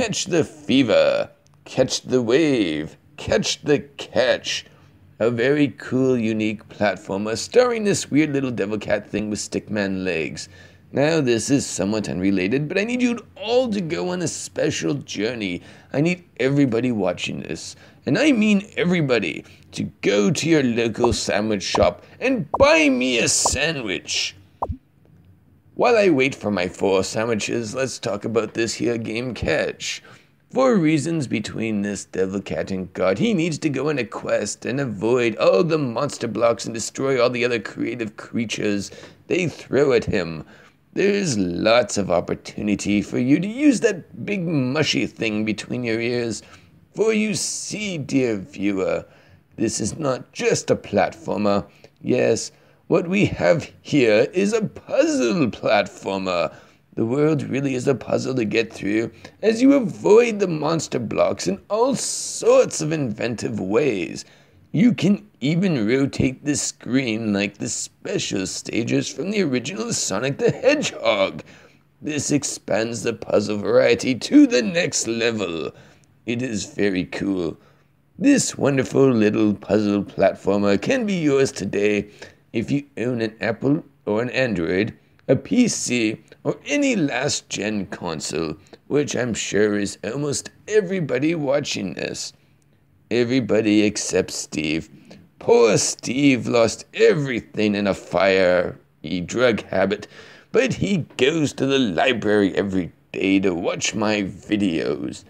Catch the fever, catch the wave, catch the catch. A very cool, unique platformer starring this weird little devil cat thing with stickman legs. Now, this is somewhat unrelated, but I need you all to go on a special journey. I need everybody watching this, and I mean everybody, to go to your local sandwich shop and buy me a sandwich. While I wait for my four sandwiches, let's talk about this here game catch. For reasons between this devil cat and God, he needs to go on a quest and avoid all the monster blocks and destroy all the other creative creatures they throw at him. There's lots of opportunity for you to use that big mushy thing between your ears. For you see, dear viewer, this is not just a platformer. Yes, what we have here is a puzzle platformer. The world really is a puzzle to get through as you avoid the monster blocks in all sorts of inventive ways. You can even rotate the screen like the special stages from the original Sonic the Hedgehog. This expands the puzzle variety to the next level. It is very cool. This wonderful little puzzle platformer can be yours today if you own an Apple or an Android, a PC, or any last gen console, which I'm sure is almost everybody watching this. Everybody except Steve. Poor Steve lost everything in a fire. He drug habit, but he goes to the library every day to watch my videos.